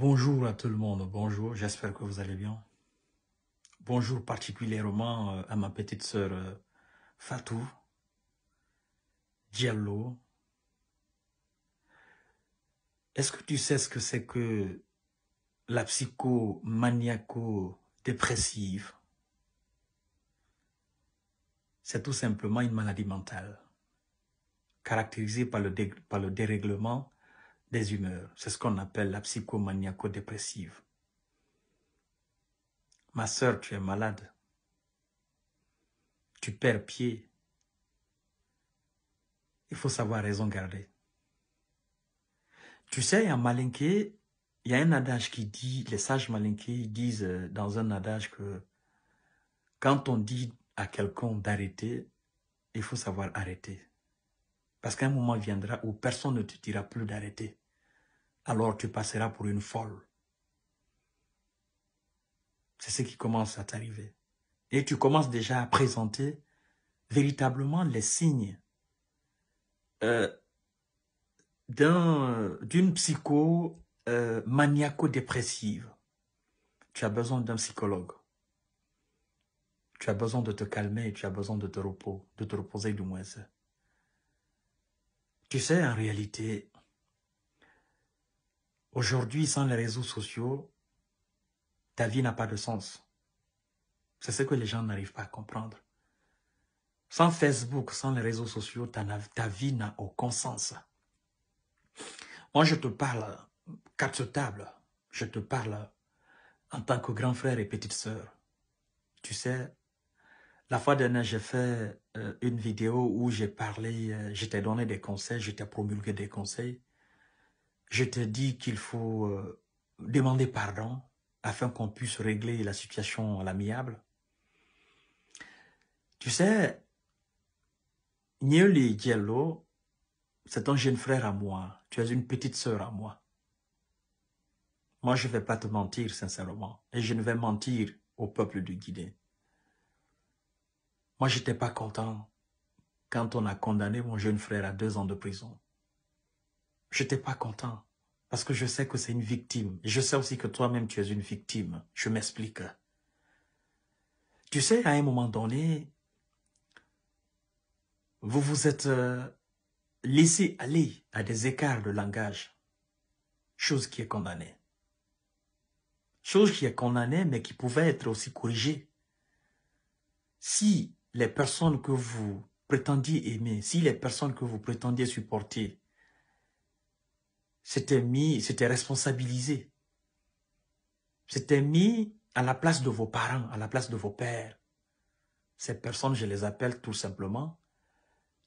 Bonjour à tout le monde, bonjour, j'espère que vous allez bien. Bonjour particulièrement euh, à ma petite sœur euh, Fatou, Diallo. Est-ce que tu sais ce que c'est que la psychomaniaco-dépressive C'est tout simplement une maladie mentale caractérisée par le, par le dérèglement des humeurs. C'est ce qu'on appelle la psychomaniaco-dépressive. Ma sœur, tu es malade. Tu perds pied. Il faut savoir raison garder. Tu sais, en malinqué, il y a un adage qui dit, les sages malinqués disent euh, dans un adage que quand on dit à quelqu'un d'arrêter, il faut savoir arrêter. Parce qu'un moment viendra où personne ne te dira plus d'arrêter alors tu passeras pour une folle. C'est ce qui commence à t'arriver. Et tu commences déjà à présenter véritablement les signes euh, d'une psycho euh, maniaco-dépressive. Tu as besoin d'un psychologue. Tu as besoin de te calmer, tu as besoin de te repos, de te reposer du moins. Tu sais, en réalité, Aujourd'hui, sans les réseaux sociaux, ta vie n'a pas de sens. C'est ce que les gens n'arrivent pas à comprendre. Sans Facebook, sans les réseaux sociaux, ta, vie n'a aucun sens. Moi, je te parle quatre table, Je te parle en tant que grand frère et petite sœur. Tu sais, la fois dernière, j'ai fait euh, une vidéo où j'ai parlé, euh, je t'ai donné des conseils, je t'ai promulgué des conseils je te dis qu'il faut euh, demander pardon afin qu'on puisse régler la situation à l'amiable. Tu sais, Nioli Diallo, c'est un jeune frère à moi. Tu as une petite sœur à moi. Moi, je ne vais pas te mentir, sincèrement. Et je ne vais mentir au peuple de Guinée. Moi, j'étais pas content quand on a condamné mon jeune frère à deux ans de prison. Je n'étais pas content parce que je sais que c'est une victime. Je sais aussi que toi-même, tu es une victime. Je m'explique. Tu sais, à un moment donné, vous vous êtes euh, laissé aller à des écarts de langage, chose qui est condamnée. Chose qui est condamnée, mais qui pouvait être aussi corrigée. Si les personnes que vous prétendiez aimer, si les personnes que vous prétendiez supporter c'était mis, c'était responsabilisé, C'était mis à la place de vos parents, à la place de vos pères. Ces personnes, je les appelle tout simplement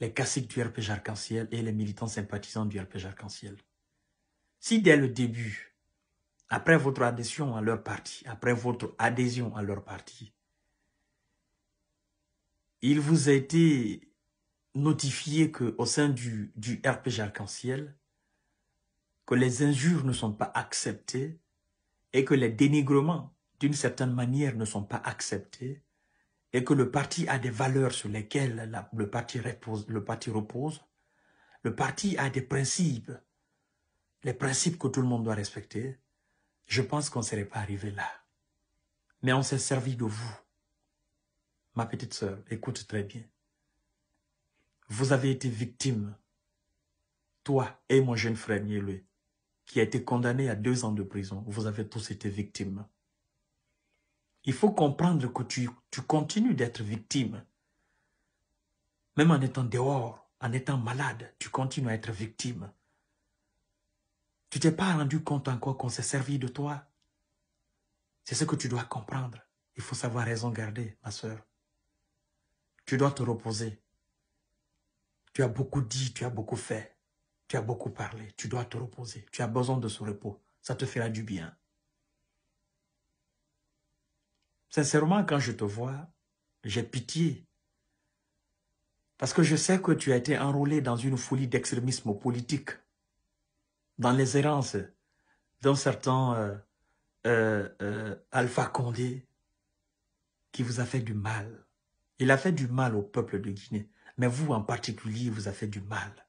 les caciques du RPG Arc-en-Ciel et les militants sympathisants du RPG Arc-en-Ciel. Si dès le début, après votre adhésion à leur parti, après votre adhésion à leur parti, il vous a été notifié que au sein du, du RPG Arc-en-Ciel, que les injures ne sont pas acceptées et que les dénigrements, d'une certaine manière, ne sont pas acceptés et que le parti a des valeurs sur lesquelles le, parti repose, le parti repose, le parti a des principes, les principes que tout le monde doit respecter, je pense qu'on ne serait pas arrivé là. Mais on s'est servi de vous. Ma petite sœur, écoute très bien. Vous avez été victime, toi et mon jeune frère Nieloué, qui a été condamné à deux ans de prison. Vous avez tous été victimes. Il faut comprendre que tu, tu continues d'être victime. Même en étant dehors, en étant malade, tu continues à être victime. Tu t'es pas rendu compte encore qu'on s'est servi de toi. C'est ce que tu dois comprendre. Il faut savoir raison garder, ma soeur. Tu dois te reposer. Tu as beaucoup dit, tu as beaucoup fait. Tu as beaucoup parlé, tu dois te reposer, tu as besoin de ce repos, ça te fera du bien. Sincèrement, quand je te vois, j'ai pitié. Parce que je sais que tu as été enrôlé dans une folie d'extrémisme politique, dans les errances d'un certain euh, euh, euh, Alpha Condé qui vous a fait du mal. Il a fait du mal au peuple de Guinée, mais vous en particulier, vous a fait du mal.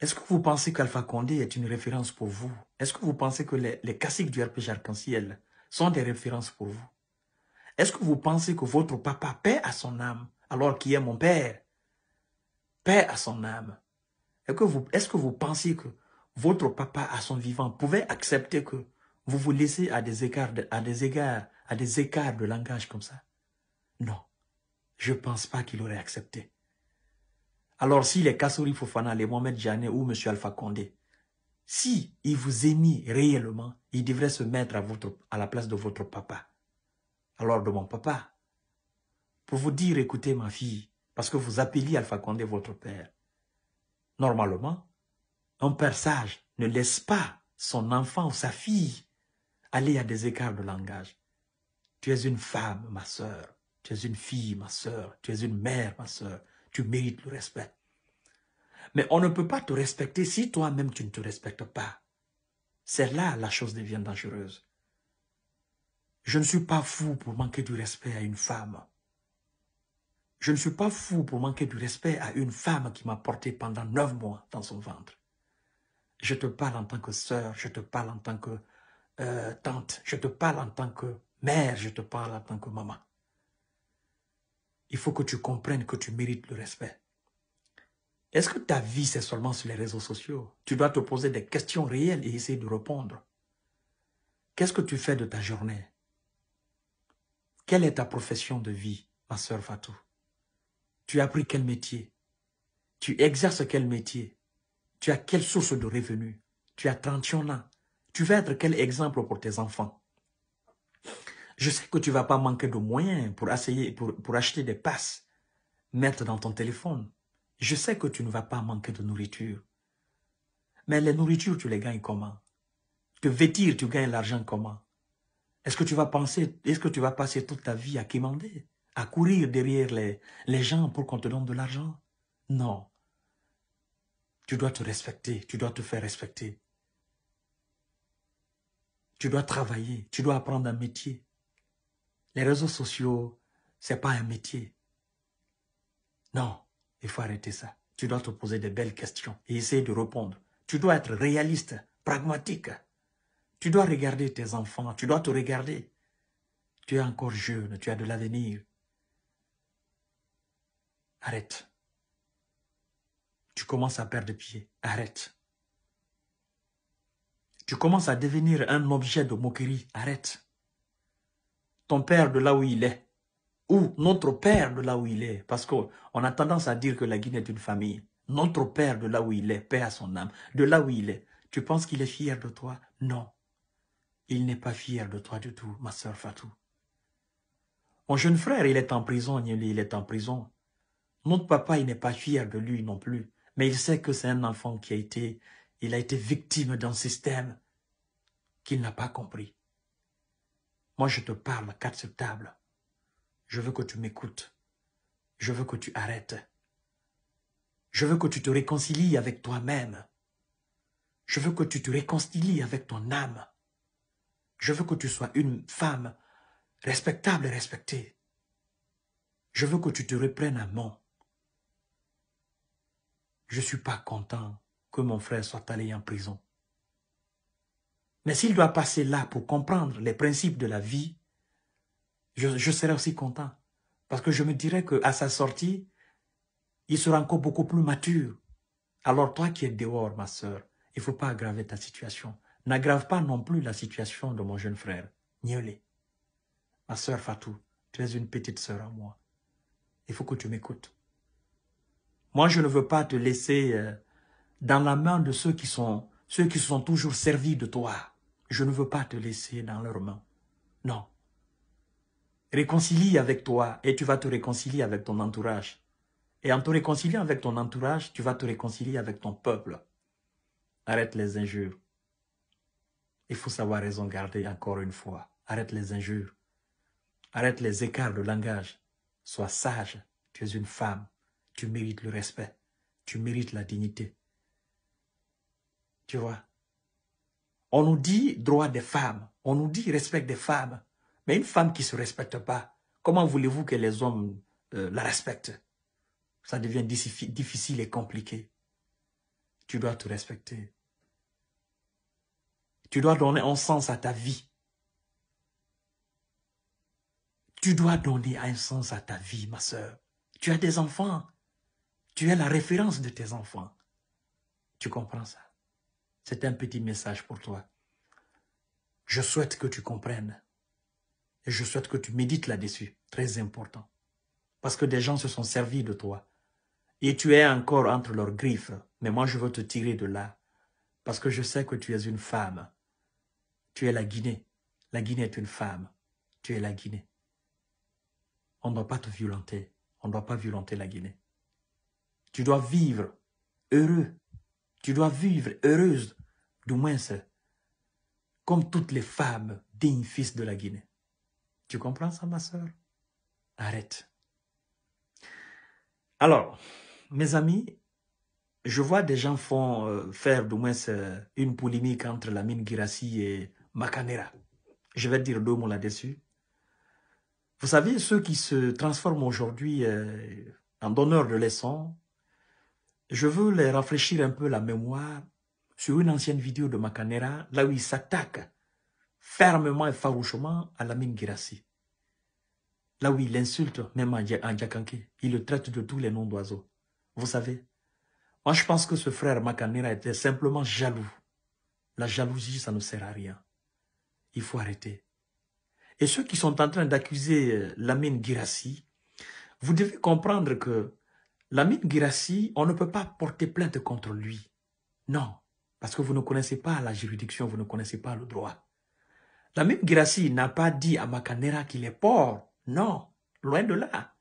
Est-ce que vous pensez qu'Alpha Condé est une référence pour vous Est-ce que vous pensez que les, les classiques du RPG Arc-en-Ciel sont des références pour vous Est-ce que vous pensez que votre papa paie à son âme, alors qu'il est mon père Paix à son âme. Est-ce que, vous, est que vous pensez que votre papa à son vivant pouvait accepter que vous vous laissez à des écarts à des égards, à des écarts de langage comme ça Non, je ne pense pas qu'il aurait accepté. Alors si les Kassouri Fofana, les Mohamed Janet ou M. Alpha Condé, si il vous aimait réellement, il devrait se mettre à, votre, à la place de votre papa. Alors de mon papa, pour vous dire, écoutez ma fille, parce que vous appelez Alpha Condé votre père. Normalement, un père sage ne laisse pas son enfant ou sa fille aller à des écarts de langage. Tu es une femme, ma sœur. Tu es une fille, ma sœur. Tu es une mère, ma sœur tu mérites le respect. Mais on ne peut pas te respecter si toi-même tu ne te respectes pas. C'est là la chose devient dangereuse. Je ne suis pas fou pour manquer du respect à une femme. Je ne suis pas fou pour manquer du respect à une femme qui m'a porté pendant neuf mois dans son ventre. Je te parle en tant que sœur, je te parle en tant que euh, tante, je te parle en tant que mère, je te parle en tant que maman il faut que tu comprennes que tu mérites le respect. Est-ce que ta vie, c'est seulement sur les réseaux sociaux Tu dois te poser des questions réelles et essayer de répondre. Qu'est-ce que tu fais de ta journée Quelle est ta profession de vie, ma sœur Fatou Tu as pris quel métier Tu exerces quel métier Tu as quelle source de revenus Tu as 31 ans. Tu vas être quel exemple pour tes enfants je sais que tu vas pas manquer de moyens pour, pour, acheter des passes, mettre dans ton téléphone. Je sais que tu ne vas pas manquer de nourriture. Mais les nourritures, tu les gagnes comment Te vêtir, tu gagnes l'argent comment Est-ce que tu vas penser, est-ce que tu vas passer toute ta vie à quémander, à courir derrière les, les gens pour qu'on te donne de l'argent Non. Tu dois te respecter, tu dois te faire respecter. Tu dois travailler, tu dois apprendre un métier. Les réseaux sociaux, ce n'est pas un métier. Non, il faut arrêter ça. Tu dois te poser de belles questions et essayer de répondre. Tu dois être réaliste, pragmatique. Tu dois regarder tes enfants, tu dois te regarder. Tu es encore jeune, tu as de l'avenir. Arrête. Tu commences à perdre pied. Arrête. Tu commences à devenir un objet de moquerie. Arrête ton père de là où il est, ou notre père de là où il est, parce qu'on a tendance à dire que la Guinée est une famille. Notre père de là où il est, paix à son âme, de là où il est. Tu penses qu'il est fier de toi Non. Il n'est pas fier de toi du tout, ma soeur Fatou. Mon jeune frère, il est en prison, il est en prison. Notre papa, il n'est pas fier de lui non plus, mais il sait que c'est un enfant qui a été, il a été victime d'un système qu'il n'a pas compris. Moi, je te parle quatre Je veux que tu m'écoutes. Je veux que tu arrêtes. Je veux que tu te réconcilies avec toi-même. Je veux que tu te réconcilies avec ton âme. Je veux que tu sois une femme respectable et respectée. Je veux que tu te reprennes à mon. Je ne suis pas content que mon frère soit allé en prison. Mais s'il doit passer là pour comprendre les principes de la vie, je, serai aussi content. Parce que je me dirais qu'à sa sortie, il sera encore beaucoup plus mature. Alors toi qui es dehors, ma sœur, il ne faut pas aggraver ta situation. N'aggrave pas non plus la situation de mon jeune frère. Niolé. Ma sœur Fatou, tu es une petite sœur à moi. Il faut que tu m'écoutes. Moi, je ne veux pas te laisser euh, dans la main de ceux qui sont, ceux qui sont toujours servis de toi je ne veux pas te laisser dans leurs mains. Non. Réconcilie avec toi et tu vas te réconcilier avec ton entourage. Et en te réconciliant avec ton entourage, tu vas te réconcilier avec ton peuple. Arrête les injures. Il faut savoir raison garder encore une fois. Arrête les injures. Arrête les écarts de langage. Sois sage. Tu es une femme. Tu mérites le respect. Tu mérites la dignité. Tu vois on nous dit droit des femmes, on nous dit respect des femmes. Mais une femme qui ne se respecte pas, comment voulez-vous que les hommes euh, la respectent Ça devient difficile et compliqué. Tu dois te respecter. Tu dois donner un sens à ta vie. Tu dois donner un sens à ta vie, ma soeur. Tu as des enfants. Tu es la référence de tes enfants. Tu comprends ça c'est un petit message pour toi. Je souhaite que tu comprennes. Et je souhaite que tu médites là-dessus. Très important. Parce que des gens se sont servis de toi. Et tu es encore entre leurs griffes. Mais moi, je veux te tirer de là. Parce que je sais que tu es une femme. Tu es la Guinée. La Guinée est une femme. Tu es la Guinée. On ne doit pas te violenter. On ne doit pas violenter la Guinée. Tu dois vivre heureux tu dois vivre heureuse, du moins comme toutes les femmes dignes fils de la Guinée. Tu comprends ça, ma soeur Arrête. Alors, mes amis, je vois des gens font, euh, faire du moins une polémique entre la mine Girassi et Macanera. Je vais dire deux mots là-dessus. Vous savez, ceux qui se transforment aujourd'hui euh, en donneurs de leçons, je veux les rafraîchir un peu la mémoire sur une ancienne vidéo de Makanera là où il s'attaque fermement et farouchement à Lamine Girassi. Là où il insulte même en il le traite de tous les noms d'oiseaux. Vous savez, moi je pense que ce frère Makanera était simplement jaloux. La jalousie, ça ne sert à rien. Il faut arrêter. Et ceux qui sont en train d'accuser euh, Lamine Girassi, vous devez comprendre que même Girassi, on ne peut pas porter plainte contre lui. Non, parce que vous ne connaissez pas la juridiction, vous ne connaissez pas le droit. même Girassi n'a pas dit à Macanera qu'il est pauvre. Non, loin de là.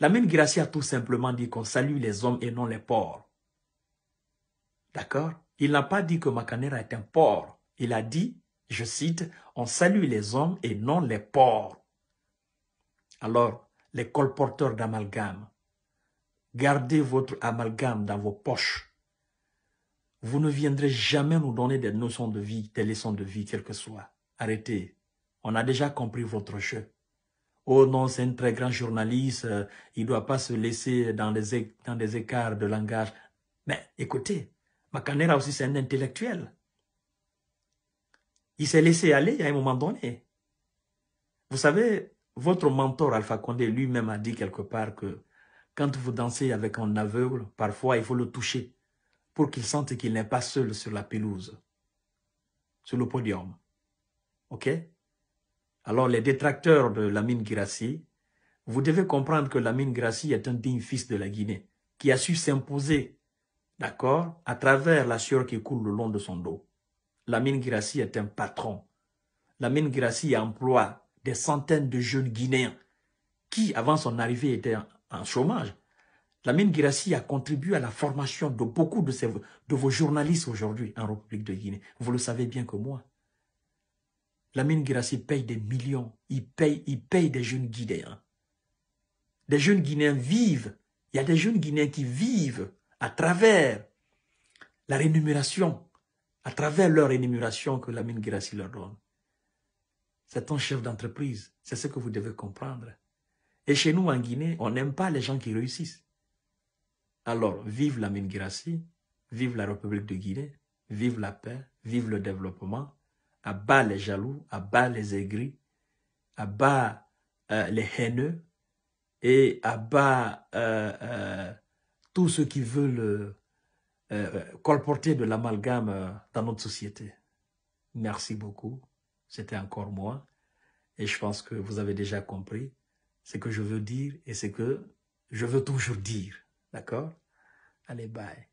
même Girassi a tout simplement dit qu'on salue les hommes et non les porcs. D'accord Il n'a pas dit que Macanera est un porc. Il a dit, je cite, on salue les hommes et non les porcs. Alors, les colporteurs d'amalgame. Gardez votre amalgame dans vos poches. Vous ne viendrez jamais nous donner des notions de vie, des leçons de vie, quel que soit. Arrêtez. On a déjà compris votre jeu. Oh non, c'est un très grand journaliste, euh, il ne doit pas se laisser dans des, dans des écarts de langage. Mais écoutez, Macanera aussi, c'est un intellectuel. Il s'est laissé aller à un moment donné. Vous savez, votre mentor Alpha Condé lui-même a dit quelque part que quand vous dansez avec un aveugle, parfois il faut le toucher pour qu'il sente qu'il n'est pas seul sur la pelouse, sur le podium. OK Alors les détracteurs de Lamine Gracie, vous devez comprendre que Lamine Gracie est un digne fils de la Guinée qui a su s'imposer, d'accord, à travers la sueur qui coule le long de son dos. Lamine Gracie est un patron. Lamine Gracie emploie des centaines de jeunes Guinéens qui, avant son arrivée, étaient en chômage. La mine Girassi a contribué à la formation de beaucoup de, vos journalistes aujourd'hui en République de Guinée. Vous le savez bien que moi. La mine Girassi paye des millions. Il paye, il paye des jeunes Guinéens. Des jeunes Guinéens vivent. Il y a des jeunes Guinéens qui vivent à travers la rémunération, à travers leur rémunération que mine Girassi leur donne. C'est un chef d'entreprise. C'est ce que vous devez comprendre. Et chez nous, en Guinée, on n'aime pas les gens qui réussissent. Alors, vive la Mingirassi, vive la République de Guinée, vive la paix, vive le développement, à bas les jaloux, à bas les aigris, à bas euh, les haineux et à bas euh, euh, tous ceux qui veulent colporter de l'amalgame dans notre société. Merci beaucoup c'était encore moi. Et je pense que vous avez déjà compris ce que je veux dire et ce que je veux toujours dire. D'accord Allez, bye.